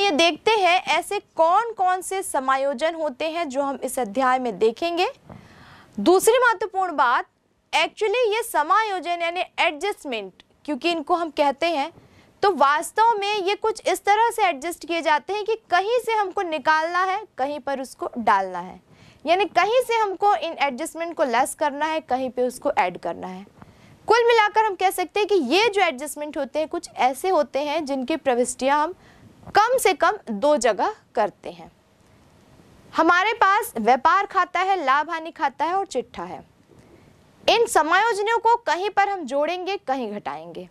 आइए देखते हैं ऐसे कौन कौन से समायोजन होते हैं जो हम इस अध्याय में देखेंगे दूसरी महत्वपूर्ण बात एक्चुअली ये समायोजन यानी एडजस्टमेंट क्योंकि इनको हम कहते हैं तो वास्तव में ये कुछ इस तरह से एडजस्ट किए जाते हैं कि कहीं से हमको निकालना है कहीं पर उसको डालना है यानी कहीं से हमको इन एडजस्टमेंट को लेस करना है कहीं पे उसको ऐड करना है कुल मिलाकर हम कह सकते हैं कि ये जो एडजस्टमेंट होते हैं कुछ ऐसे होते हैं जिनकी प्रविष्टियाँ हम कम से कम दो जगह करते हैं हमारे पास व्यापार खाता है लाभ हानि खाता है और चिट्ठा है इन समायोजनों को कहीं पर हम जोड़ेंगे कहीं घटाएंगे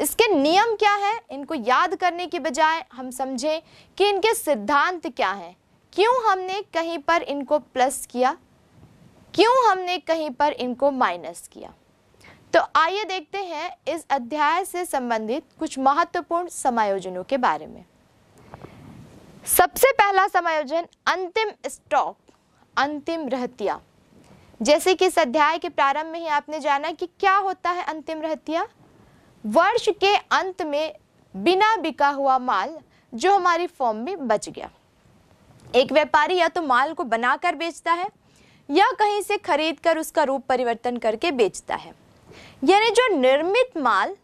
इसके नियम क्या है इनको याद करने की बजाय हम समझें कि इनके सिद्धांत क्या हैं क्यों हमने कहीं पर इनको प्लस किया क्यों हमने कहीं पर इनको माइनस किया तो आइए देखते हैं इस अध्याय से संबंधित कुछ महत्वपूर्ण समायोजनों के बारे में सबसे पहला समायोजन अंतिम स्टॉप अंतिम रहतिया जैसे कि इस अध्याय के प्रारंभ में ही आपने जाना कि क्या होता है अंतिम रहतिया वर्ष के अंत में बिना बिका हुआ माल जो हमारी फॉर्म में बच गया एक व्यापारी या तो माल को बनाकर बेचता है या कहीं से खरीद कर उसका रूप परिवर्तन करके बेचता है यानी जो निर्मित माल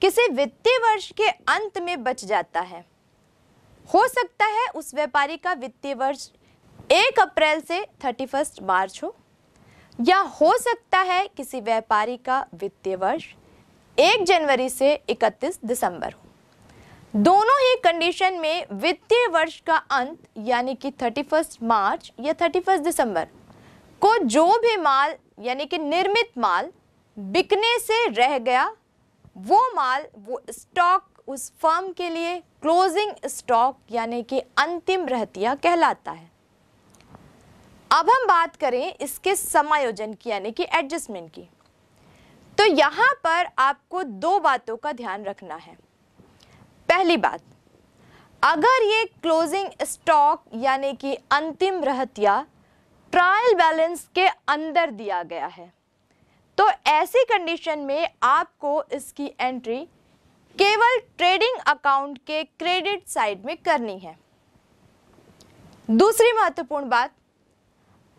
किसी वित्तीय वर्ष के अंत में बच जाता है हो सकता है उस व्यापारी का वित्तीय वर्ष एक अप्रैल से थर्टी फर्स्ट मार्च हो या हो सकता है किसी व्यापारी का वित्तीय वर्ष एक जनवरी से इकतीस दिसंबर हो दोनों ही कंडीशन में वित्तीय वर्ष का अंत यानी कि थर्टी फर्स्ट मार्च या थर्टी फर्स्ट दिसंबर को जो भी माल यानी कि निर्मित माल बिकने से रह गया वो माल वो स्टॉक उस फर्म के लिए क्लोजिंग स्टॉक यानी कि अंतिम रहतिया कहलाता है अब हम बात करें इसके समायोजन की यानी कि एडजस्टमेंट की तो यहाँ पर आपको दो बातों का ध्यान रखना है पहली बात अगर ये क्लोजिंग स्टॉक यानी कि अंतिम रहतिया ट्रायल बैलेंस के अंदर दिया गया है तो ऐसी कंडीशन में आपको इसकी एंट्री केवल ट्रेडिंग अकाउंट के क्रेडिट साइड में करनी है दूसरी महत्वपूर्ण बात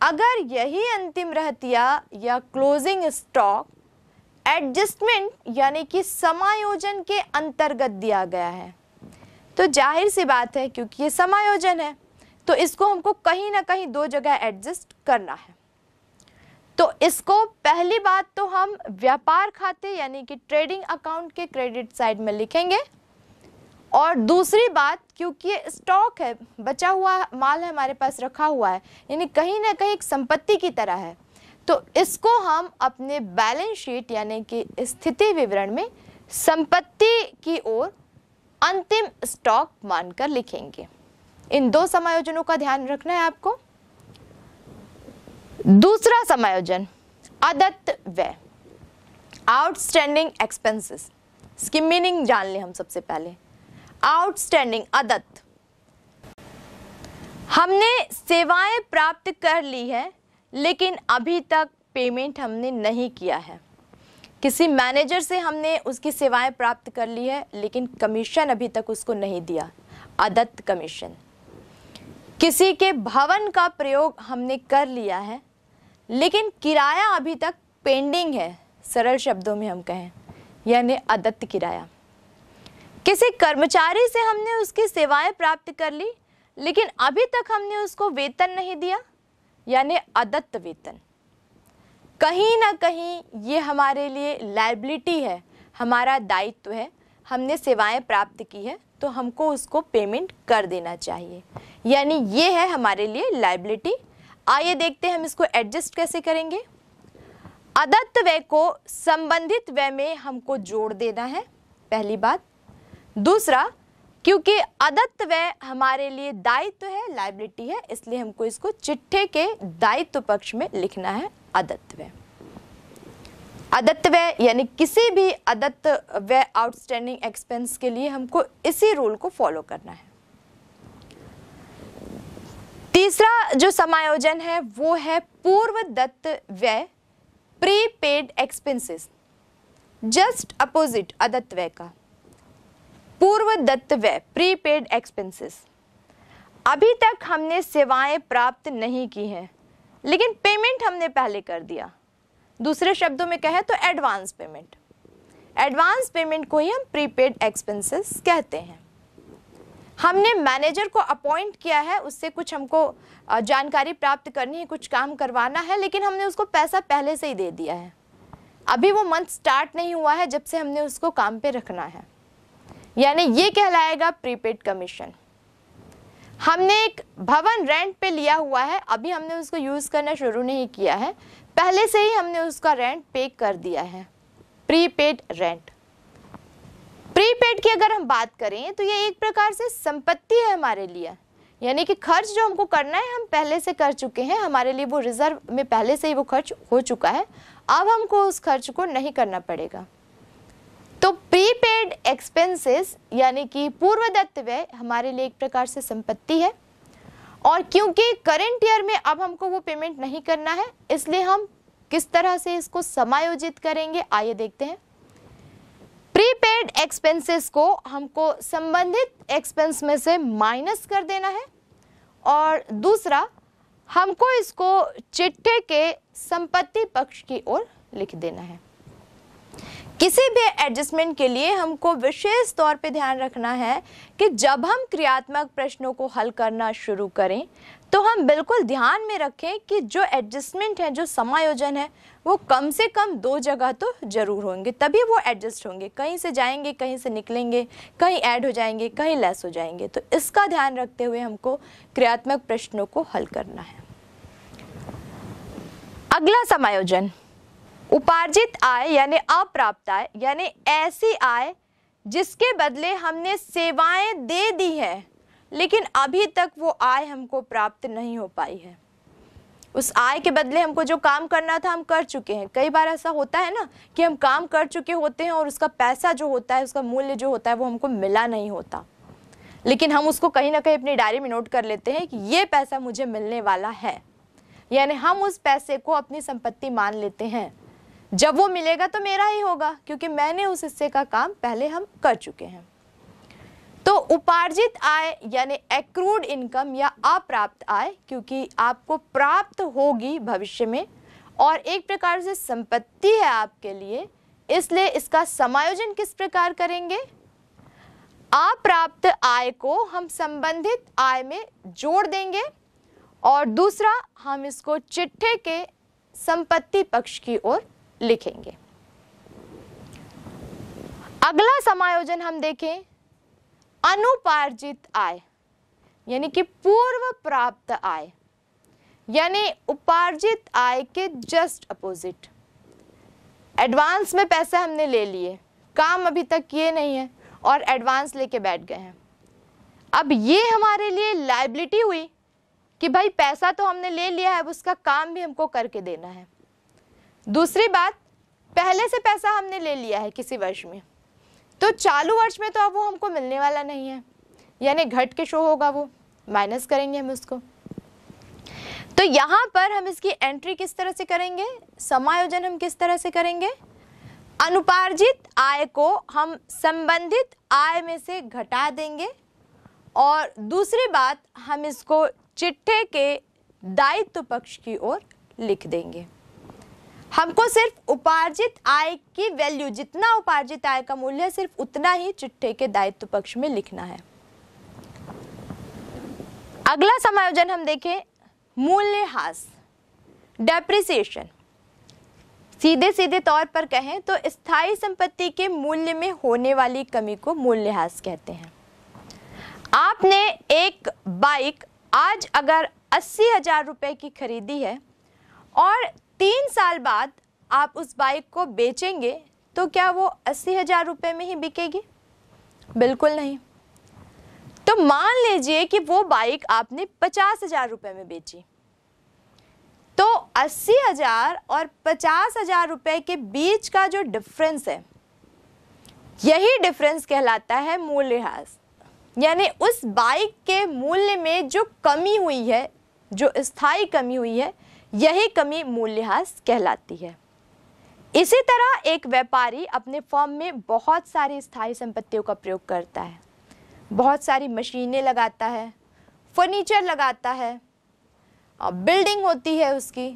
अगर यही अंतिम रहतिया या क्लोजिंग स्टॉक एडजस्टमेंट यानी कि समायोजन के अंतर्गत दिया गया है तो जाहिर सी बात है क्योंकि ये समायोजन है तो इसको हमको कहीं ना कहीं दो जगह एडजस्ट करना है तो इसको पहली बात तो हम व्यापार खाते यानी कि ट्रेडिंग अकाउंट के क्रेडिट साइड में लिखेंगे और दूसरी बात क्योंकि ये स्टॉक है बचा हुआ माल है हमारे पास रखा हुआ है यानी कहीं ना कहीं एक संपत्ति की तरह है तो इसको हम अपने बैलेंस शीट यानी कि स्थिति विवरण में संपत्ति की ओर अंतिम स्टॉक मानकर लिखेंगे इन दो समायोजनों का ध्यान रखना है आपको दूसरा समायोजन आदत व्यय आउटस्टैंडिंग एक्सपेंसेस इसकी मीनिंग जान लें हम सबसे पहले आउटस्टैंडिंग आदत हमने सेवाएं प्राप्त कर ली है लेकिन अभी तक पेमेंट हमने नहीं किया है किसी मैनेजर से हमने उसकी सेवाएं प्राप्त कर ली है लेकिन कमीशन अभी तक उसको नहीं दिया अदत्त कमीशन किसी के भवन का प्रयोग हमने कर लिया है लेकिन किराया अभी तक पेंडिंग है सरल शब्दों में हम कहें यानी अदत्त किराया किसी कर्मचारी से हमने उसकी सेवाएं प्राप्त कर ली लेकिन अभी तक हमने उसको वेतन नहीं दिया यानी अदत्त वेतन कहीं ना कहीं ये हमारे लिए लाइबिलिटी है हमारा दायित्व है हमने सेवाएं प्राप्त की है तो हमको उसको पेमेंट कर देना चाहिए यानी ये है हमारे लिए लाइबिलिटी आइए देखते हैं हम इसको एडजस्ट कैसे करेंगे अदत्त व्यय को संबंधित व्यय में हमको जोड़ देना है पहली बात दूसरा क्योंकि अदत्त व्यय हमारे लिए दायित्व तो है लाइबिलिटी है इसलिए हमको इसको चिट्ठे के दायित्व तो पक्ष में लिखना है अदत्त व्यय अदत्त व्यय यानी किसी भी अदत्त व्यय आउटस्टैंडिंग एक्सपेंस के लिए हमको इसी रूल को फॉलो करना है तीसरा जो समायोजन है वो है पूर्व दत्त व्यय प्रीपेड एक्सपेंसेस जस्ट अपोजिट अदत्त व्यय का पूर्व दत्त व्यय प्रीपेड एक्सपेंसेस अभी तक हमने सेवाएं प्राप्त नहीं की हैं लेकिन पेमेंट हमने पहले कर दिया दूसरे शब्दों में कहें तो एडवांस पेमेंट एडवांस पेमेंट को ही हम प्रीपेड एक्सपेंसेस कहते हैं हमने मैनेजर को अपॉइंट किया है उससे कुछ हमको जानकारी प्राप्त करनी है कुछ काम करवाना है लेकिन हमने उसको पैसा पहले से ही दे दिया है अभी वो मंथ स्टार्ट नहीं हुआ है जब से हमने उसको काम पे रखना है यानी ये कहलाएगा प्रीपेड कमीशन हमने एक भवन रेंट पे लिया हुआ है अभी हमने उसको यूज़ करना शुरू नहीं किया है पहले से ही हमने उसका रेंट पे कर दिया है प्रीपेड रेंट प्रीपेड की अगर हम बात करें तो ये एक प्रकार से संपत्ति है हमारे लिए यानी कि खर्च जो हमको करना है हम पहले से कर चुके हैं हमारे लिए वो रिजर्व में पहले से ही वो खर्च हो चुका है अब हमको उस खर्च को नहीं करना पड़ेगा तो प्रीपेड एक्सपेंसेस यानी कि दत्त व्यय हमारे लिए एक प्रकार से संपत्ति है और क्योंकि करंट ईयर में अब हमको वो पेमेंट नहीं करना है इसलिए हम किस तरह से इसको समायोजित करेंगे आइए देखते हैं प्रीपेड एक्सपेंसेस को हमको संबंधित एक्सपेंस में से माइनस कर देना है और दूसरा हमको इसको चिट्ठे के संपत्ति पक्ष की ओर लिख देना है किसी भी एडजस्टमेंट के लिए हमको विशेष तौर पे ध्यान रखना है कि जब हम क्रियात्मक प्रश्नों को हल करना शुरू करें तो हम बिल्कुल ध्यान में रखें कि जो एडजस्टमेंट है जो समायोजन है वो कम से कम दो जगह तो ज़रूर होंगे तभी वो एडजस्ट होंगे कहीं से जाएंगे कहीं से निकलेंगे कहीं ऐड हो जाएंगे कहीं लेस हो जाएंगे तो इसका ध्यान रखते हुए हमको क्रियात्मक प्रश्नों को हल करना है अगला समायोजन उपार्जित आय यानी अप्राप्त आय यानी ऐसी आय जिसके बदले हमने सेवाएं दे दी हैं लेकिन अभी तक वो आय हमको प्राप्त नहीं हो पाई है उस आय के बदले हमको जो काम करना था हम कर चुके हैं कई बार ऐसा होता है ना कि हम काम कर चुके होते हैं और उसका पैसा जो होता है उसका मूल्य जो होता है वो हमको मिला नहीं होता लेकिन हम उसको कहीं ना कहीं अपनी डायरी में नोट कर लेते हैं कि ये पैसा मुझे मिलने वाला है यानी हम उस पैसे को अपनी संपत्ति मान लेते हैं जब वो मिलेगा तो मेरा ही होगा क्योंकि मैंने उस हिस्से का काम पहले हम कर चुके हैं तो उपार्जित आय यानी एक्रूड इनकम या अप्राप्त आय क्योंकि आपको प्राप्त होगी भविष्य में और एक प्रकार से संपत्ति है आपके लिए इसलिए इसका समायोजन किस प्रकार करेंगे अप्राप्त आय को हम संबंधित आय में जोड़ देंगे और दूसरा हम इसको चिट्ठे के संपत्ति पक्ष की ओर लिखेंगे अगला समायोजन हम देखें अनुपार्जित आय यानी कि पूर्व प्राप्त आय यानी उपार्जित आय के जस्ट अपोजिट एडवांस में पैसे हमने ले लिए काम अभी तक किए नहीं है और एडवांस लेके बैठ गए हैं अब ये हमारे लिए लाइबिलिटी हुई कि भाई पैसा तो हमने ले लिया है अब उसका काम भी हमको करके देना है दूसरी बात पहले से पैसा हमने ले लिया है किसी वर्ष में तो चालू वर्ष में तो अब वो हमको मिलने वाला नहीं है यानी घट के शो होगा वो माइनस करेंगे हम उसको तो यहाँ पर हम इसकी एंट्री किस तरह से करेंगे समायोजन हम किस तरह से करेंगे अनुपार्जित आय को हम संबंधित आय में से घटा देंगे और दूसरी बात हम इसको चिट्ठे के दायित्व पक्ष की ओर लिख देंगे हमको सिर्फ उपार्जित आय की वैल्यू जितना उपार्जित आय का मूल्य है सिर्फ उतना ही चिट्ठे के दायित्व पक्ष में लिखना है अगला समायोजन हम देखें मूल्यह्रास डेप्रिसिएशन सीधे सीधे तौर पर कहें तो स्थायी संपत्ति के मूल्य में होने वाली कमी को मूल्यह्रास कहते हैं आपने एक बाइक आज अगर अस्सी हजार रुपये की खरीदी है और तीन साल बाद आप उस बाइक को बेचेंगे तो क्या वो अस्सी हज़ार रुपये में ही बिकेगी बिल्कुल नहीं तो मान लीजिए कि वो बाइक आपने पचास हज़ार रुपये में बेची तो अस्सी हज़ार और पचास हज़ार रुपये के बीच का जो डिफरेंस है यही डिफरेंस कहलाता है मूल्यह्रास यानी उस बाइक के मूल्य में जो कमी हुई है जो स्थाई कमी हुई है यही कमी मूल्यह्रास कहलाती है इसी तरह एक व्यापारी अपने फॉर्म में बहुत सारी स्थायी संपत्तियों का प्रयोग करता है बहुत सारी मशीनें लगाता है फर्नीचर लगाता है और बिल्डिंग होती है उसकी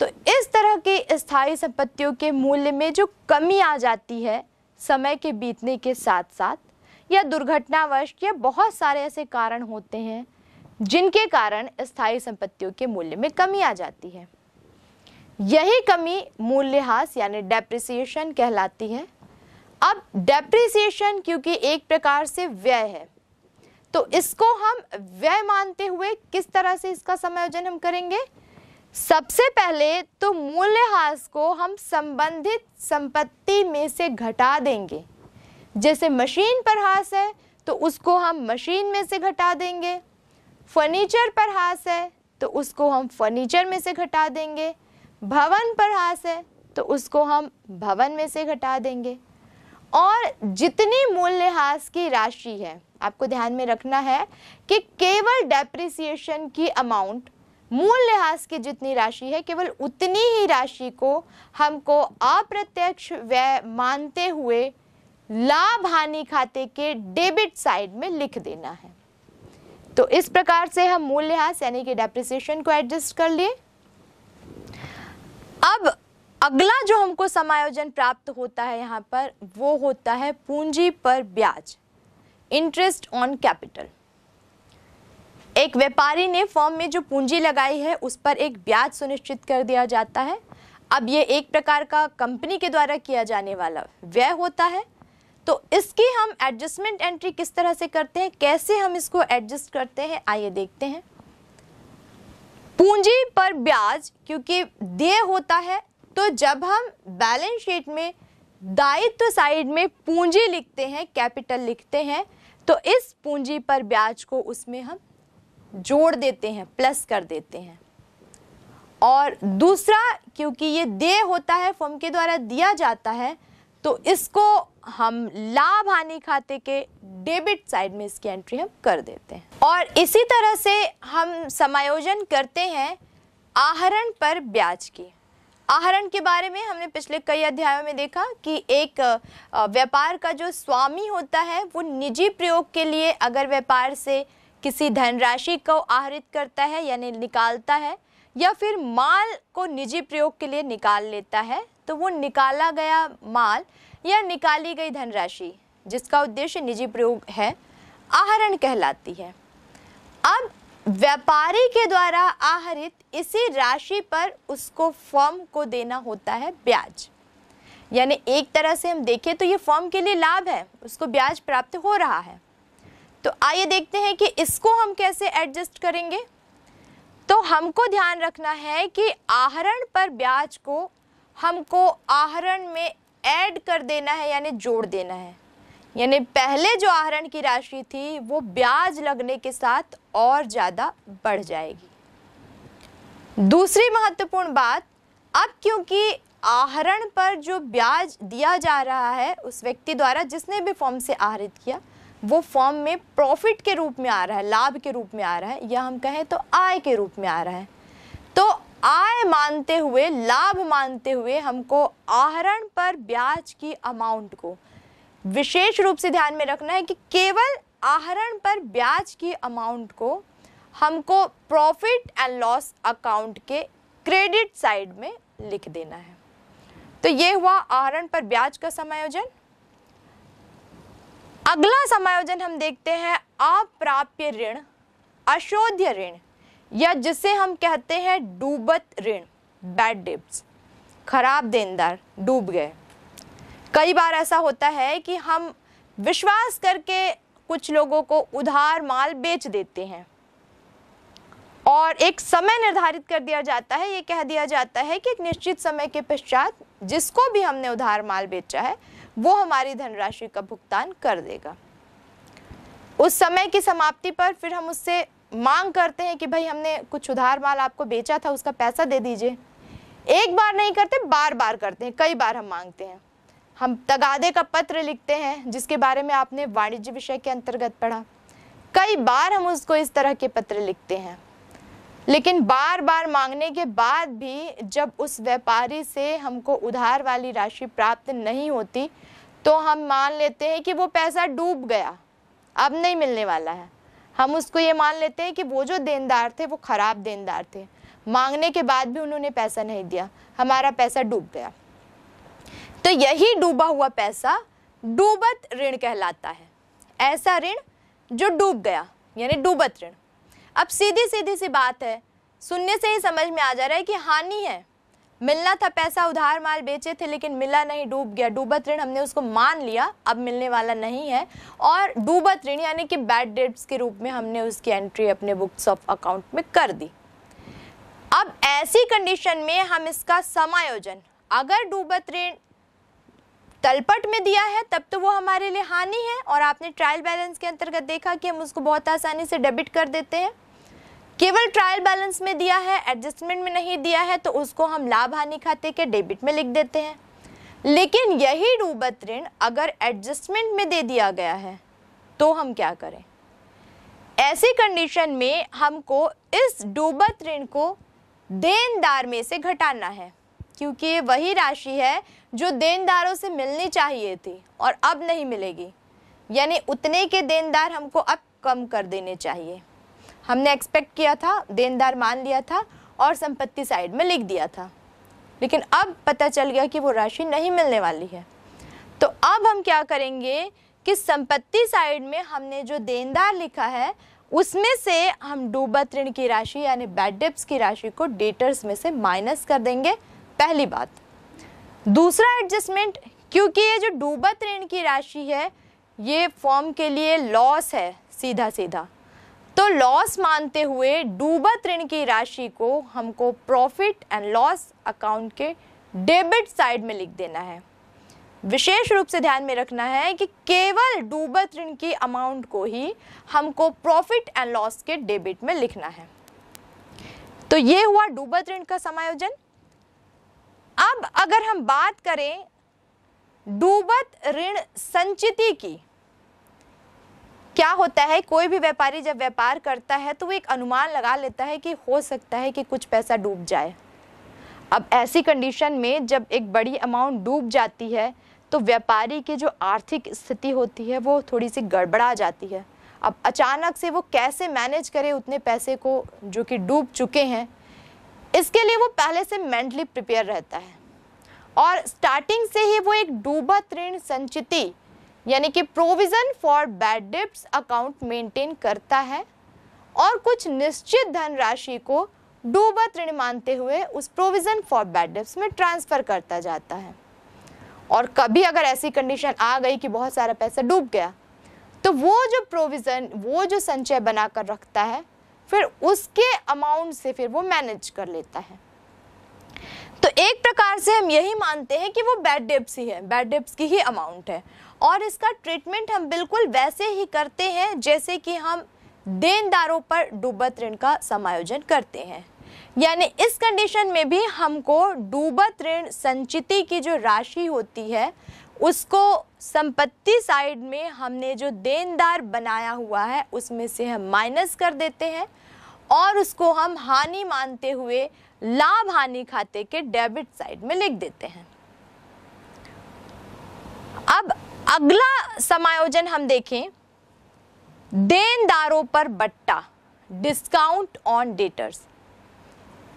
तो इस तरह की स्थायी संपत्तियों के मूल्य में जो कमी आ जाती है समय के बीतने के साथ साथ या दुर्घटनावश या बहुत सारे ऐसे कारण होते हैं जिनके कारण स्थायी संपत्तियों के मूल्य में कमी आ जाती है यही कमी मूल्यह्रास यानी डेप्रिसिएशन कहलाती है अब डेप्रिसिएशन क्योंकि एक प्रकार से व्यय है तो इसको हम व्यय मानते हुए किस तरह से इसका समायोजन हम करेंगे सबसे पहले तो मूल्यह्रास को हम संबंधित संपत्ति में से घटा देंगे जैसे मशीन पर हास है तो उसको हम मशीन में से घटा देंगे फर्नीचर पर हास है तो उसको हम फर्नीचर में से घटा देंगे भवन पर हास है तो उसको हम भवन में से घटा देंगे और जितनी मूल्यह्रास की राशि है आपको ध्यान में रखना है कि केवल डेप्रिसिएशन की अमाउंट मूल्यह्रास की जितनी राशि है केवल उतनी ही राशि को हमको अप्रत्यक्ष व्यय मानते हुए लाभ हानि खाते के डेबिट साइड में लिख देना है तो इस प्रकार से हम मूल्यह्रास यानी कि डेप्रिसिएशन को एडजस्ट कर लिए अब अगला जो हमको समायोजन प्राप्त होता है यहाँ पर वो होता है पूंजी पर ब्याज इंटरेस्ट ऑन कैपिटल एक व्यापारी ने फॉर्म में जो पूंजी लगाई है उस पर एक ब्याज सुनिश्चित कर दिया जाता है अब ये एक प्रकार का कंपनी के द्वारा किया जाने वाला व्यय होता है तो इसकी हम एडजस्टमेंट एंट्री किस तरह से करते हैं कैसे हम इसको एडजस्ट करते हैं आइए देखते हैं पूंजी पर ब्याज क्योंकि देय होता है तो जब हम बैलेंस शीट में दायित्व साइड में पूंजी लिखते हैं कैपिटल लिखते हैं तो इस पूंजी पर ब्याज को उसमें हम जोड़ देते हैं प्लस कर देते हैं और दूसरा क्योंकि ये देय होता है फर्म के द्वारा दिया जाता है तो इसको हम लाभ हानि खाते के डेबिट साइड में इसकी एंट्री हम कर देते हैं और इसी तरह से हम समायोजन करते हैं आहरण पर ब्याज की आहरण के बारे में हमने पिछले कई अध्यायों में देखा कि एक व्यापार का जो स्वामी होता है वो निजी प्रयोग के लिए अगर व्यापार से किसी धनराशि को आहरित करता है यानी निकालता है या फिर माल को निजी प्रयोग के लिए निकाल लेता है तो वो निकाला गया माल या निकाली गई धनराशि जिसका उद्देश्य निजी प्रयोग है आहरण कहलाती है अब व्यापारी के द्वारा आहरित इसी राशि पर उसको फॉर्म को देना होता है ब्याज यानी एक तरह से हम देखें तो ये फॉर्म के लिए लाभ है उसको ब्याज प्राप्त हो रहा है तो आइए देखते हैं कि इसको हम कैसे एडजस्ट करेंगे तो हमको ध्यान रखना है कि आहरण पर ब्याज को हमको आहरण में ऐड कर देना है यानी जोड़ देना है यानी पहले जो आहरण की राशि थी वो ब्याज लगने के साथ और ज़्यादा बढ़ जाएगी दूसरी महत्वपूर्ण बात अब क्योंकि आहरण पर जो ब्याज दिया जा रहा है उस व्यक्ति द्वारा जिसने भी फॉर्म से आहरित किया वो फॉर्म में प्रॉफिट के रूप में आ रहा है लाभ के रूप में आ रहा है या हम कहें तो आय के रूप में आ रहा है तो आय मानते हुए लाभ मानते हुए हमको आहरण पर ब्याज की अमाउंट को विशेष रूप से ध्यान में रखना है कि केवल आहरण पर ब्याज की अमाउंट को हमको प्रॉफिट एंड लॉस अकाउंट के क्रेडिट साइड में लिख देना है तो ये हुआ आहरण पर ब्याज का समायोजन अगला समायोजन हम देखते हैं अप्राप्य ऋण अशोध्य ऋण या जिसे हम कहते हैं डूबत ऋण बैड डिप्स खराब देनदार डूब गए कई बार ऐसा होता है कि हम विश्वास करके कुछ लोगों को उधार माल बेच देते हैं और एक समय निर्धारित कर दिया जाता है ये कह दिया जाता है कि एक निश्चित समय के पश्चात जिसको भी हमने उधार माल बेचा है वो हमारी धनराशि का भुगतान कर देगा उस समय की समाप्ति पर फिर हम उससे मांग करते हैं कि भाई हमने कुछ उधार माल आपको बेचा था उसका पैसा दे दीजिए एक बार नहीं करते बार बार करते हैं कई बार हम मांगते हैं हम तगादे का पत्र लिखते हैं जिसके बारे में आपने वाणिज्य विषय के अंतर्गत पढ़ा कई बार हम उसको इस तरह के पत्र लिखते हैं लेकिन बार बार मांगने के बाद भी जब उस व्यापारी से हमको उधार वाली राशि प्राप्त नहीं होती तो हम मान लेते हैं कि वो पैसा डूब गया अब नहीं मिलने वाला है हम उसको ये मान लेते हैं कि वो जो देनदार थे वो ख़राब देनदार थे मांगने के बाद भी उन्होंने पैसा नहीं दिया हमारा पैसा डूब गया तो यही डूबा हुआ पैसा डूबत ऋण कहलाता है ऐसा ऋण जो डूब गया यानी डूबत ऋण अब सीधी सीधी सी बात है सुनने से ही समझ में आ जा रहा है कि हानि है मिलना था पैसा उधार माल बेचे थे लेकिन मिला नहीं डूब गया डूबत ऋण हमने उसको मान लिया अब मिलने वाला नहीं है और डूबत ऋण यानी कि बैड डेट्स के रूप में हमने उसकी एंट्री अपने बुक्स ऑफ अकाउंट में कर दी अब ऐसी कंडीशन में हम इसका समायोजन अगर डूबत ऋण तलपट में दिया है तब तो वो हमारे लिए हानि है और आपने ट्रायल बैलेंस के अंतर्गत देखा कि हम उसको बहुत आसानी से डेबिट कर देते हैं केवल ट्रायल बैलेंस में दिया है एडजस्टमेंट में नहीं दिया है तो उसको हम लाभ हानि खाते के डेबिट में लिख देते हैं लेकिन यही डूबत ऋण अगर एडजस्टमेंट में दे दिया गया है तो हम क्या करें ऐसी कंडीशन में हमको इस डूबत ऋण को देनदार में से घटाना है क्योंकि ये वही राशि है जो देनदारों से मिलनी चाहिए थी और अब नहीं मिलेगी यानी उतने के देनदार हमको अब कम कर देने चाहिए हमने एक्सपेक्ट किया था देनदार मान लिया था और संपत्ति साइड में लिख दिया था लेकिन अब पता चल गया कि वो राशि नहीं मिलने वाली है तो अब हम क्या करेंगे कि संपत्ति साइड में हमने जो देनदार लिखा है उसमें से हम डूबत ऋण की राशि यानी बैड डेप्स की राशि को डेटर्स में से माइनस कर देंगे पहली बात दूसरा एडजस्टमेंट क्योंकि ये जो डूबत ऋण की राशि है ये फॉर्म के लिए लॉस है सीधा सीधा तो लॉस मानते हुए डूबत ऋण की राशि को हमको प्रॉफिट एंड लॉस अकाउंट के डेबिट साइड में लिख देना है विशेष रूप से ध्यान में रखना है कि केवल डूबत ऋण की अमाउंट को ही हमको प्रॉफिट एंड लॉस के डेबिट में लिखना है तो ये हुआ डूबत ऋण का समायोजन अब अगर हम बात करें डूबत ऋण संचिति की क्या होता है कोई भी व्यापारी जब व्यापार करता है तो वो एक अनुमान लगा लेता है कि हो सकता है कि कुछ पैसा डूब जाए अब ऐसी कंडीशन में जब एक बड़ी अमाउंट डूब जाती है तो व्यापारी की जो आर्थिक स्थिति होती है वो थोड़ी सी गड़बड़ा जाती है अब अचानक से वो कैसे मैनेज करे उतने पैसे को जो कि डूब चुके हैं इसके लिए वो पहले से मेंटली प्रिपेयर रहता है और स्टार्टिंग से ही वो एक डूबत ऋण संचिति यानी कि provision for bad debts account maintain करता है और कुछ निश्चित धनराशि को डूबत ऋण मानते हुए उस प्रोविज़न फॉर बैड डिप्स में ट्रांसफ़र करता जाता है और कभी अगर ऐसी कंडीशन आ गई कि बहुत सारा पैसा डूब गया तो वो जो प्रोविज़न वो जो संचय बना कर रखता है फिर उसके अमाउंट से फिर वो मैनेज कर लेता है तो एक प्रकार से हम यही मानते हैं कि वो बैड डिप्स ही है बैड डिप्स की ही अमाउंट है और इसका ट्रीटमेंट हम बिल्कुल वैसे ही करते हैं जैसे कि हम देनदारों पर डूबत ऋण का समायोजन करते हैं यानी इस कंडीशन में भी हमको डूबत ऋण संचिति की जो राशि होती है उसको संपत्ति साइड में हमने जो देनदार बनाया हुआ है उसमें से हम माइनस कर देते हैं और उसको हम हानि मानते हुए लाभ हानि खाते के डेबिट साइड में लिख देते हैं अब अगला समायोजन हम देखें देनदारों पर बट्टा डिस्काउंट ऑन डेटर्स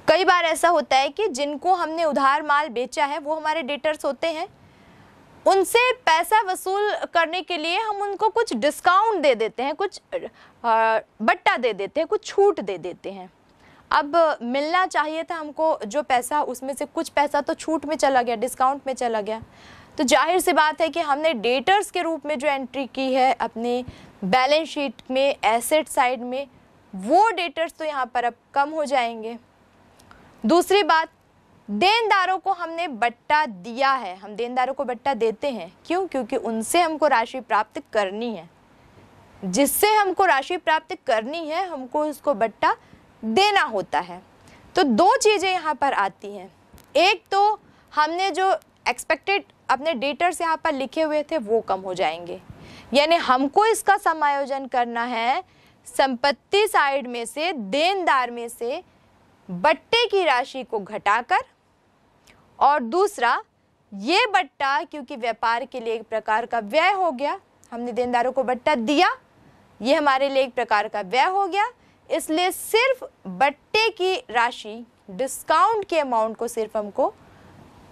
कई बार ऐसा होता है कि जिनको हमने उधार माल बेचा है वो हमारे डेटर्स होते हैं उनसे पैसा वसूल करने के लिए हम उनको कुछ डिस्काउंट दे देते हैं कुछ बट्टा दे देते हैं कुछ छूट दे देते हैं अब मिलना चाहिए था हमको जो पैसा उसमें से कुछ पैसा तो छूट में चला गया डिस्काउंट में चला गया तो जाहिर सी बात है कि हमने डेटर्स के रूप में जो एंट्री की है अपने बैलेंस शीट में एसेट साइड में वो डेटर्स तो यहाँ पर अब कम हो जाएंगे दूसरी बात देनदारों को हमने बट्टा दिया है हम देनदारों को बट्टा देते हैं क्यों क्योंकि उनसे हमको राशि प्राप्त करनी है जिससे हमको राशि प्राप्त करनी है हमको उसको बट्टा देना होता है तो दो चीज़ें यहाँ पर आती हैं एक तो हमने जो एक्सपेक्टेड अपने डेटर्स यहाँ पर लिखे हुए थे वो कम हो जाएंगे यानी हमको इसका समायोजन करना है संपत्ति साइड में से देनदार में से बट्टे की राशि को घटाकर और दूसरा ये बट्टा क्योंकि व्यापार के लिए एक प्रकार का व्यय हो गया हमने देनदारों को बट्टा दिया ये हमारे लिए एक प्रकार का व्यय हो गया इसलिए सिर्फ बट्टे की राशि डिस्काउंट के अमाउंट को सिर्फ हमको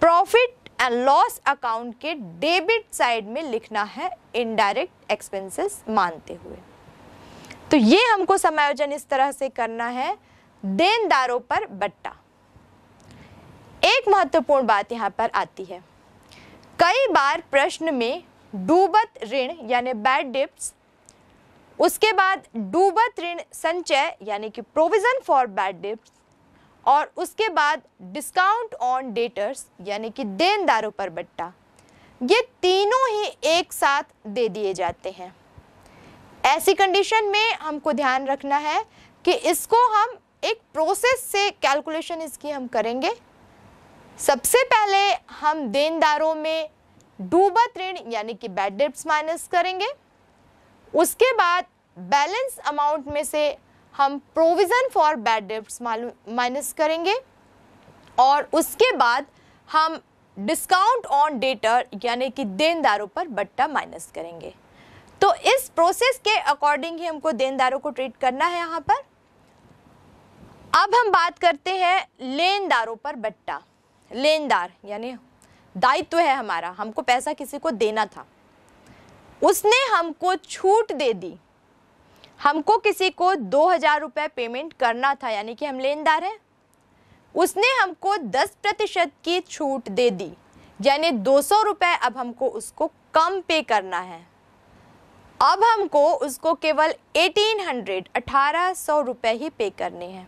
प्रॉफिट लॉस अकाउंट के डेबिट साइड में लिखना है इनडायरेक्ट एक्सपेंसेस मानते हुए तो ये हमको समायोजन इस तरह से करना है देनदारों पर बट्टा एक महत्वपूर्ण बात यहाँ पर आती है कई बार प्रश्न में डूबत ऋण यानी बैड डिप्स उसके बाद डूबत ऋण संचय यानी कि प्रोविजन फॉर बैड डिप्स और उसके बाद डिस्काउंट ऑन डेटर्स यानी कि देनदारों पर बट्टा ये तीनों ही एक साथ दे दिए जाते हैं ऐसी कंडीशन में हमको ध्यान रखना है कि इसको हम एक प्रोसेस से कैलकुलेशन इसकी हम करेंगे सबसे पहले हम देनदारों में डूबत ऋण यानी कि बैड डेप्स माइनस करेंगे उसके बाद बैलेंस अमाउंट में से हम provision for bad debts minus करेंगे और उसके बाद हम डिस्काउंट ऑन डेटर यानी कि देनदारों पर बट्टा माइनस करेंगे तो इस प्रोसेस के अकॉर्डिंग ही हमको देनदारों को ट्रीट करना है यहाँ पर अब हम बात करते हैं लेनदारों पर बट्टा लेनदार यानी दायित्व है हमारा हमको पैसा किसी को देना था उसने हमको छूट दे दी हमको किसी को दो हज़ार रुपये पेमेंट करना था यानी कि हम लेनदार हैं उसने हमको दस प्रतिशत की छूट दे दी यानी दो सौ रुपये अब हमको उसको कम पे करना है अब हमको उसको केवल एटीन हंड्रेड अठारह सौ रुपये ही पे करने हैं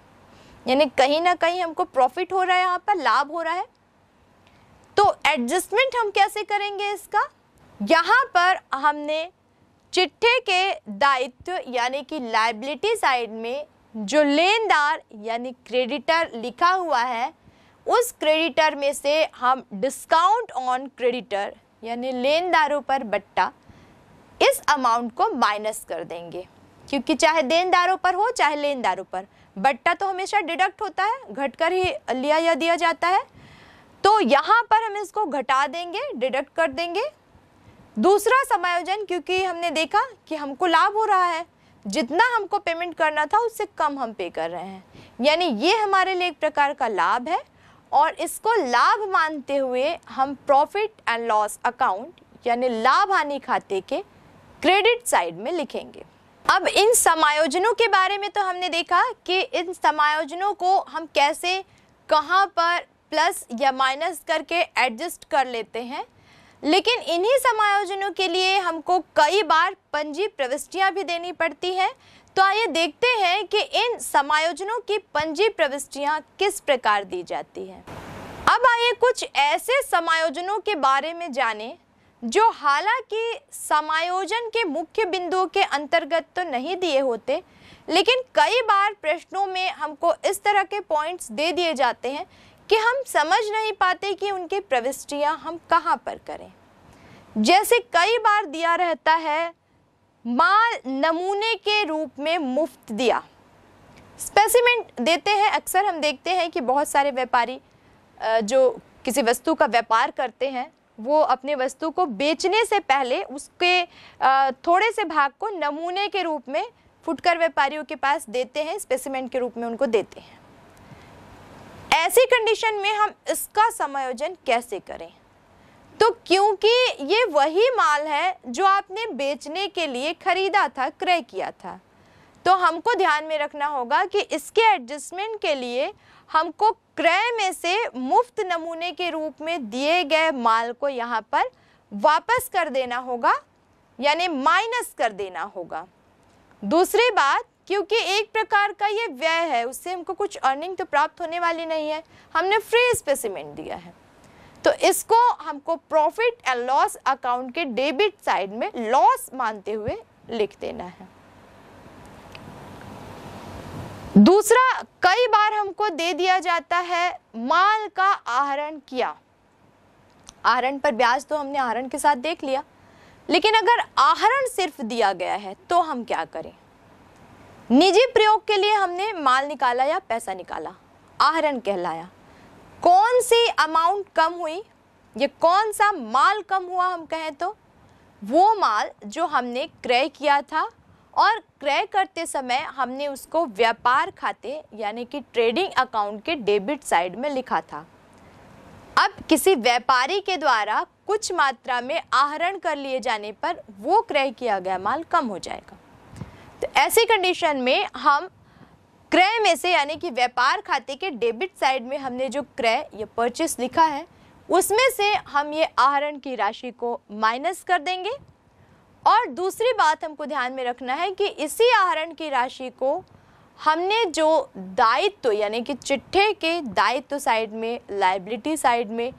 यानी कहीं ना कहीं हमको प्रॉफिट हो रहा है यहाँ पर लाभ हो रहा है तो एडजस्टमेंट हम कैसे करेंगे इसका यहाँ पर हमने चिट्ठे के दायित्व यानी कि लाइबिलिटी साइड में जो लेनदार यानी क्रेडिटर लिखा हुआ है उस क्रेडिटर में से हम डिस्काउंट ऑन क्रेडिटर यानी लेनदारों पर बट्टा इस अमाउंट को माइनस कर देंगे क्योंकि चाहे देनदारों पर हो चाहे लेनदारों पर बट्टा तो हमेशा डिडक्ट होता है घटकर ही लिया या दिया जाता है तो यहाँ पर हम इसको घटा देंगे डिडक्ट कर देंगे दूसरा समायोजन क्योंकि हमने देखा कि हमको लाभ हो रहा है जितना हमको पेमेंट करना था उससे कम हम पे कर रहे हैं यानी ये हमारे लिए एक प्रकार का लाभ है और इसको लाभ मानते हुए हम प्रॉफिट एंड लॉस अकाउंट यानी लाभ हानि खाते के क्रेडिट साइड में लिखेंगे अब इन समायोजनों के बारे में तो हमने देखा कि इन समायोजनों को हम कैसे कहाँ पर प्लस या माइनस करके एडजस्ट कर लेते हैं लेकिन इन्हीं समायोजनों के लिए हमको कई बार पंजी प्रविष्टियां भी देनी पड़ती हैं तो आइए देखते हैं कि इन समायोजनों की पंजी प्रविष्टियां किस प्रकार दी जाती हैं अब आइए कुछ ऐसे समायोजनों के बारे में जानें जो हालांकि समायोजन के मुख्य बिंदुओं के अंतर्गत तो नहीं दिए होते लेकिन कई बार प्रश्नों में हमको इस तरह के पॉइंट्स दे दिए जाते हैं कि हम समझ नहीं पाते कि उनकी प्रविष्टियाँ हम कहाँ पर करें जैसे कई बार दिया रहता है माँ नमूने के रूप में मुफ्त दिया स्पेसिमेंट देते हैं अक्सर हम देखते हैं कि बहुत सारे व्यापारी जो किसी वस्तु का व्यापार करते हैं वो अपने वस्तु को बेचने से पहले उसके थोड़े से भाग को नमूने के रूप में फुटकर व्यापारियों के पास देते हैं स्पेसिमेंट के रूप में उनको देते हैं ऐसी कंडीशन में हम इसका समायोजन कैसे करें तो क्योंकि ये वही माल है जो आपने बेचने के लिए ख़रीदा था क्रय किया था तो हमको ध्यान में रखना होगा कि इसके एडजस्टमेंट के लिए हमको क्रय में से मुफ्त नमूने के रूप में दिए गए माल को यहाँ पर वापस कर देना होगा यानी माइनस कर देना होगा दूसरी बात क्योंकि एक प्रकार का ये व्यय है उससे हमको कुछ अर्निंग तो प्राप्त होने वाली नहीं है हमने फ्री स्पेसिमेंट दिया है तो इसको हमको प्रॉफिट एंड लॉस अकाउंट के डेबिट साइड में लॉस मानते हुए लिख देना है दूसरा कई बार हमको दे दिया जाता है माल का आहरण किया आहरण पर ब्याज तो हमने आहरण के साथ देख लिया लेकिन अगर आहरण सिर्फ दिया गया है तो हम क्या करें निजी प्रयोग के लिए हमने माल निकाला या पैसा निकाला आहरण कहलाया कौन सी अमाउंट कम हुई ये कौन सा माल कम हुआ हम कहें तो वो माल जो हमने क्रय किया था और क्रय करते समय हमने उसको व्यापार खाते यानी कि ट्रेडिंग अकाउंट के डेबिट साइड में लिखा था अब किसी व्यापारी के द्वारा कुछ मात्रा में आहरण कर लिए जाने पर वो क्रय किया गया माल कम हो जाएगा ऐसी कंडीशन में हम क्रय में से यानी कि व्यापार खाते के डेबिट साइड में हमने जो क्रय या परचेस लिखा है उसमें से हम ये आहरण की राशि को माइनस कर देंगे और दूसरी बात हमको ध्यान में रखना है कि इसी आहरण की राशि को हमने जो दायित्व यानी कि चिट्ठे के दायित्व साइड में लाइबिलिटी साइड में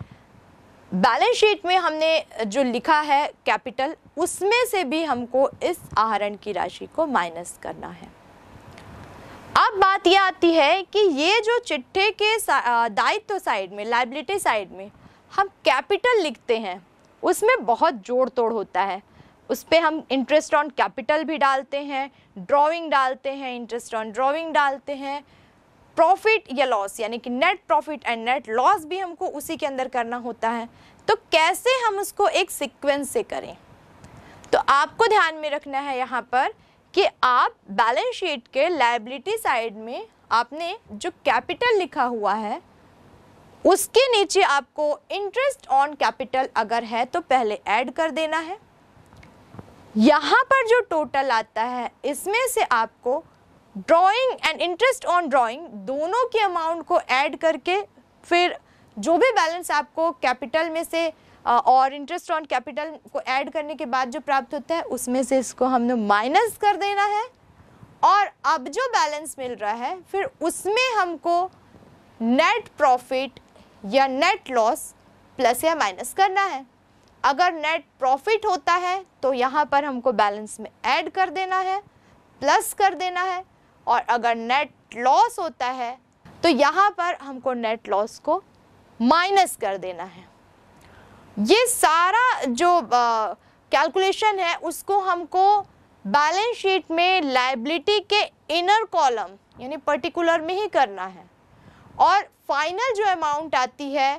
बैलेंस शीट में हमने जो लिखा है कैपिटल उसमें से भी हमको इस आहरण की राशि को माइनस करना है अब बात यह आती है कि ये जो चिट्ठे के दायित्व साइड में लाइबिलिटी साइड में हम कैपिटल लिखते हैं उसमें बहुत जोड़ तोड़ होता है उस पर हम इंटरेस्ट ऑन कैपिटल भी डालते हैं ड्रॉइंग डालते हैं इंटरेस्ट ऑन ड्रॉइंग डालते हैं प्रॉफिट या लॉस यानी कि net profit and net loss भी हमको उसी के अंदर करना होता है तो कैसे हम उसको एक सीक्वेंस से करें तो आपको ध्यान में रखना है यहाँ पर कि आप बैलेंस शीट के लाइबिलिटी साइड में आपने जो कैपिटल लिखा हुआ है उसके नीचे आपको इंटरेस्ट ऑन कैपिटल अगर है तो पहले ऐड कर देना है यहाँ पर जो टोटल आता है इसमें से आपको drawing and interest on drawing दोनों के अमाउंट को ऐड करके फिर जो भी बैलेंस आपको कैपिटल में से और इंटरेस्ट ऑन कैपिटल को ऐड करने के बाद जो प्राप्त होता है उसमें से इसको हमने माइनस कर देना है और अब जो बैलेंस मिल रहा है फिर उसमें हमको नेट प्रॉफिट या नेट लॉस प्लस या माइनस करना है अगर नेट प्रॉफिट होता है तो यहाँ पर हमको बैलेंस में ऐड कर देना है प्लस कर देना है और अगर नेट लॉस होता है तो यहाँ पर हमको नेट लॉस को माइनस कर देना है ये सारा जो कैलकुलेशन है उसको हमको बैलेंस शीट में लाइबिलिटी के इनर कॉलम यानी पर्टिकुलर में ही करना है और फाइनल जो अमाउंट आती है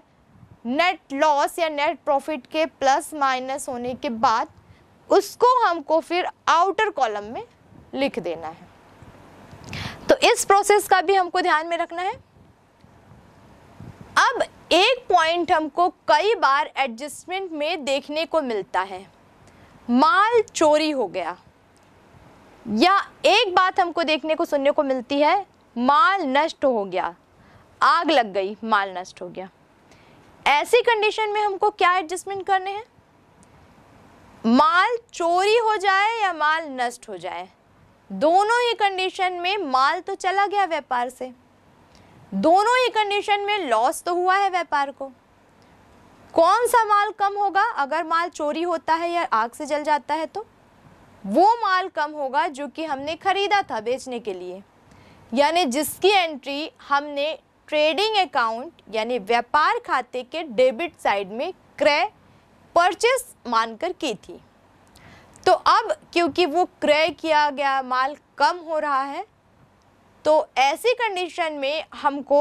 नेट लॉस या नेट प्रॉफिट के प्लस माइनस होने के बाद उसको हमको फिर आउटर कॉलम में लिख देना है तो इस प्रोसेस का भी हमको ध्यान में रखना है एक पॉइंट हमको कई बार एडजस्टमेंट में देखने को मिलता है माल चोरी हो गया या एक बात हमको देखने को सुनने को मिलती है माल नष्ट हो गया आग लग गई माल नष्ट हो गया ऐसी कंडीशन में हमको क्या एडजस्टमेंट करने हैं माल चोरी हो जाए या माल नष्ट हो जाए दोनों ही कंडीशन में माल तो चला गया व्यापार से दोनों ही कंडीशन में लॉस तो हुआ है व्यापार को कौन सा माल कम होगा अगर माल चोरी होता है या आग से जल जाता है तो वो माल कम होगा जो कि हमने खरीदा था बेचने के लिए यानी जिसकी एंट्री हमने ट्रेडिंग अकाउंट यानी व्यापार खाते के डेबिट साइड में क्रय परचेस मानकर की थी तो अब क्योंकि वो क्रय किया गया माल कम हो रहा है तो ऐसी कंडीशन में हमको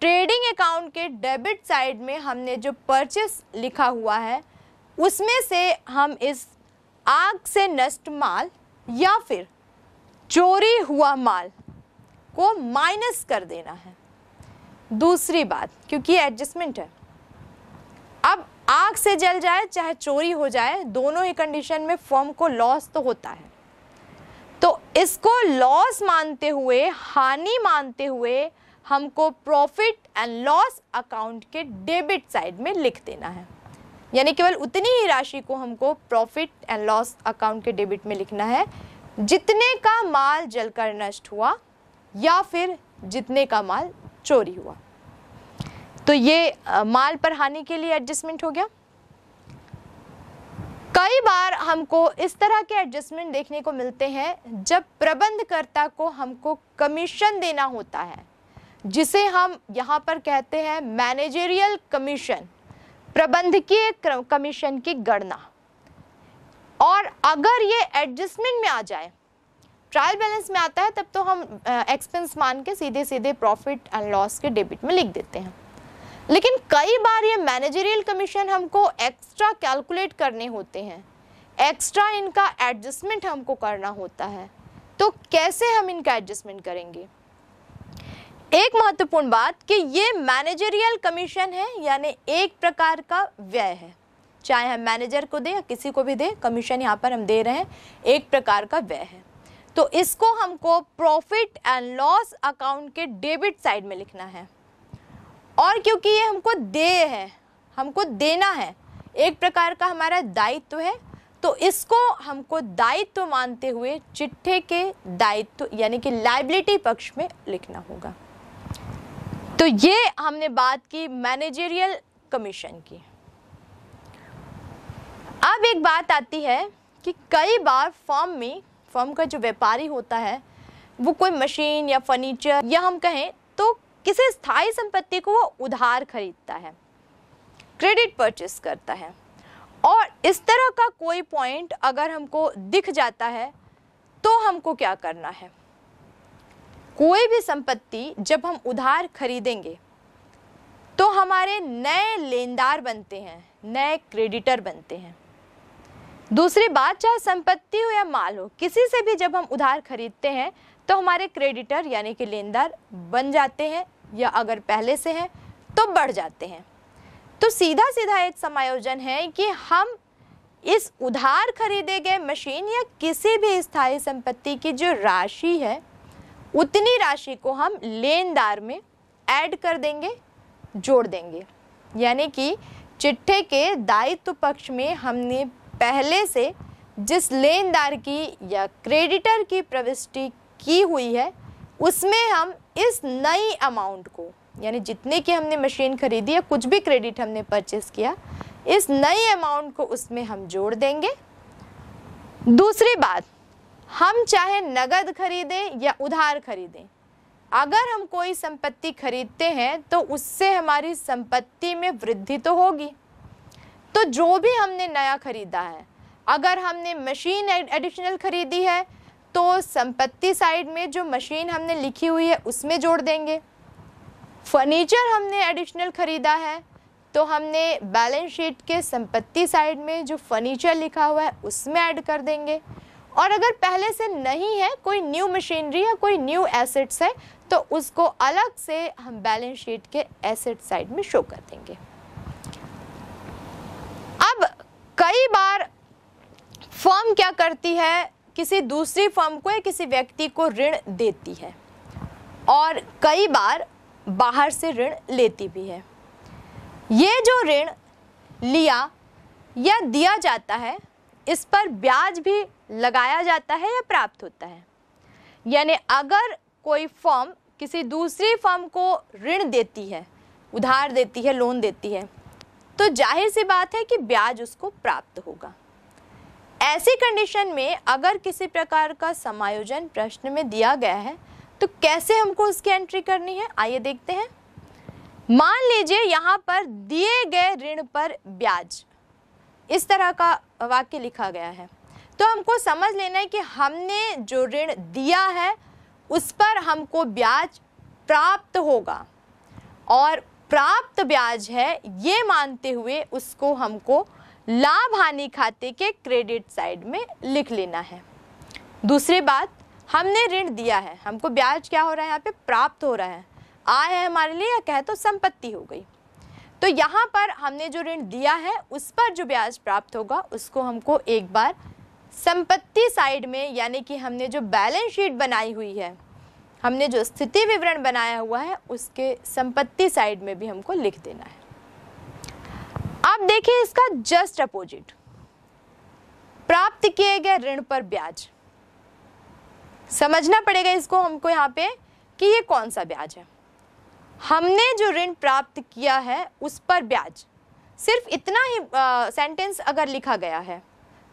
ट्रेडिंग अकाउंट के डेबिट साइड में हमने जो परचेस लिखा हुआ है उसमें से हम इस आग से नष्ट माल या फिर चोरी हुआ माल को माइनस कर देना है दूसरी बात क्योंकि एडजस्टमेंट है अब आग से जल जाए चाहे चोरी हो जाए दोनों ही कंडीशन में फॉर्म को लॉस तो होता है तो इसको लॉस मानते हुए हानि मानते हुए हमको प्रॉफिट एंड लॉस अकाउंट के डेबिट साइड में लिख देना है यानी केवल उतनी ही राशि को हमको प्रॉफिट एंड लॉस अकाउंट के डेबिट में लिखना है जितने का माल जलकर नष्ट हुआ या फिर जितने का माल चोरी हुआ तो ये आ, माल पर हानि के लिए एडजस्टमेंट हो गया कई बार हमको इस तरह के एडजस्टमेंट देखने को मिलते हैं जब प्रबंधकर्ता को हमको कमीशन देना होता है जिसे हम यहाँ पर कहते हैं मैनेजरियल कमीशन प्रबंधकीय कमीशन की गणना और अगर ये एडजस्टमेंट में आ जाए ट्रायल बैलेंस में आता है तब तो हम एक्सपेंस मान के सीधे सीधे प्रॉफिट एंड लॉस के डेबिट में लिख देते हैं लेकिन कई बार ये मैनेजरियल कमीशन हमको एक्स्ट्रा कैलकुलेट करने होते हैं एक्स्ट्रा इनका एडजस्टमेंट हमको करना होता है तो कैसे हम इनका एडजस्टमेंट करेंगे एक महत्वपूर्ण बात कि ये मैनेजरियल कमीशन है यानी एक प्रकार का व्यय है चाहे हम मैनेजर को दें या किसी को भी दें कमीशन यहाँ पर हम दे रहे हैं एक प्रकार का व्यय है तो इसको हमको प्रॉफिट एंड लॉस अकाउंट के डेबिट साइड में लिखना है और क्योंकि ये हमको दे है हमको देना है एक प्रकार का हमारा दायित्व है तो इसको हमको दायित्व मानते हुए चिट्ठे के दायित्व यानी कि लाइबिलिटी पक्ष में लिखना होगा तो ये हमने बात की मैनेजरियल कमीशन की अब एक बात आती है कि कई बार फॉर्म में फॉर्म का जो व्यापारी होता है वो कोई मशीन या फर्नीचर या हम कहें किसी स्थायी संपत्ति को वो उधार खरीदता है क्रेडिट परचेस करता है और इस तरह का कोई पॉइंट अगर हमको दिख जाता है तो हमको क्या करना है कोई भी संपत्ति जब हम उधार खरीदेंगे तो हमारे नए लेनदार बनते हैं नए क्रेडिटर बनते हैं दूसरी बात चाहे संपत्ति हो या माल हो किसी से भी जब हम उधार खरीदते हैं तो हमारे क्रेडिटर यानी कि लेनदार बन जाते हैं या अगर पहले से है तो बढ़ जाते हैं तो सीधा सीधा एक समायोजन है कि हम इस उधार खरीदे गए मशीन या किसी भी स्थायी संपत्ति की जो राशि है उतनी राशि को हम लेनदार में ऐड कर देंगे जोड़ देंगे यानी कि चिट्ठे के दायित्व पक्ष में हमने पहले से जिस लेनदार की या क्रेडिटर की प्रविष्टि की हुई है उसमें हम इस नई अमाउंट को यानी जितने की हमने मशीन खरीदी या कुछ भी क्रेडिट हमने परचेस किया इस नई अमाउंट को उसमें हम जोड़ देंगे दूसरी बात हम चाहे नगद खरीदें या उधार खरीदें अगर हम कोई संपत्ति खरीदते हैं तो उससे हमारी संपत्ति में वृद्धि तो होगी तो जो भी हमने नया खरीदा है अगर हमने मशीन एडिशनल खरीदी है तो संपत्ति साइड में जो मशीन हमने लिखी हुई है उसमें जोड़ देंगे फर्नीचर हमने एडिशनल ख़रीदा है तो हमने बैलेंस शीट के संपत्ति साइड में जो फर्नीचर लिखा हुआ है उसमें ऐड कर देंगे और अगर पहले से नहीं है कोई न्यू मशीनरी या कोई न्यू एसेट्स है तो उसको अलग से हम बैलेंस शीट के एसेट साइड में शो कर देंगे अब कई बार फर्म क्या करती है किसी दूसरी फर्म को या किसी व्यक्ति को ऋण देती है और कई बार बाहर से ऋण लेती भी है ये जो ऋण लिया या दिया जाता है इस पर ब्याज भी लगाया जाता है या प्राप्त होता है यानी अगर कोई फर्म किसी दूसरी फर्म को ऋण देती है उधार देती है लोन देती है तो जाहिर सी बात है कि ब्याज उसको प्राप्त होगा ऐसी कंडीशन में अगर किसी प्रकार का समायोजन प्रश्न में दिया गया है तो कैसे हमको उसकी एंट्री करनी है आइए देखते हैं मान लीजिए यहाँ पर दिए गए ऋण पर ब्याज इस तरह का वाक्य लिखा गया है तो हमको समझ लेना है कि हमने जो ऋण दिया है उस पर हमको ब्याज प्राप्त होगा और प्राप्त ब्याज है ये मानते हुए उसको हमको लाभ हानि खाते के क्रेडिट साइड में लिख लेना है दूसरी बात हमने ऋण दिया है हमको ब्याज क्या हो रहा है यहाँ पे प्राप्त हो रहा है आय है हमारे लिए या कहे तो संपत्ति हो गई तो यहाँ पर हमने जो ऋण दिया है उस पर जो ब्याज प्राप्त होगा उसको हमको एक बार संपत्ति साइड में यानी कि हमने जो बैलेंस शीट बनाई हुई है हमने जो स्थिति विवरण बनाया हुआ है उसके संपत्ति साइड में भी हमको लिख देना है देखिए इसका जस्ट अपोजिट प्राप्त किए गए ऋण पर ब्याज समझना पड़ेगा इसको हमको यहाँ पे कि ये कौन सा ब्याज है हमने जो ऋण प्राप्त किया है उस पर ब्याज सिर्फ इतना ही आ, सेंटेंस अगर लिखा गया है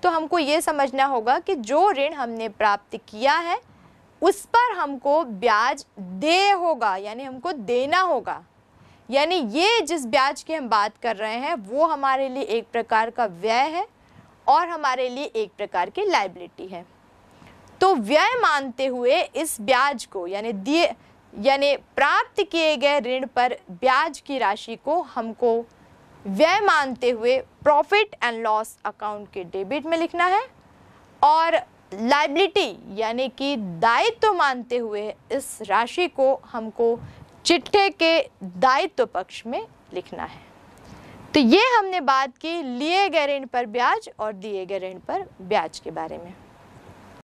तो हमको ये समझना होगा कि जो ऋण हमने प्राप्त किया है उस पर हमको ब्याज दे होगा यानी हमको देना होगा यानी ये जिस ब्याज की हम बात कर रहे हैं वो हमारे लिए एक प्रकार का व्यय है और हमारे लिए एक प्रकार की लाइबिलिटी है तो व्यय मानते हुए इस ब्याज को यानी दिए यानी प्राप्त किए गए ऋण पर ब्याज की राशि को हमको व्यय मानते हुए प्रॉफिट एंड लॉस अकाउंट के डेबिट में लिखना है और लाइबिलिटी यानी कि दायित्व तो मानते हुए इस राशि को हमको चिट्ठे के दायित्व पक्ष में लिखना है तो ये हमने बात की लिए गए ऋण पर ब्याज और दिए गए ऋण पर ब्याज के बारे में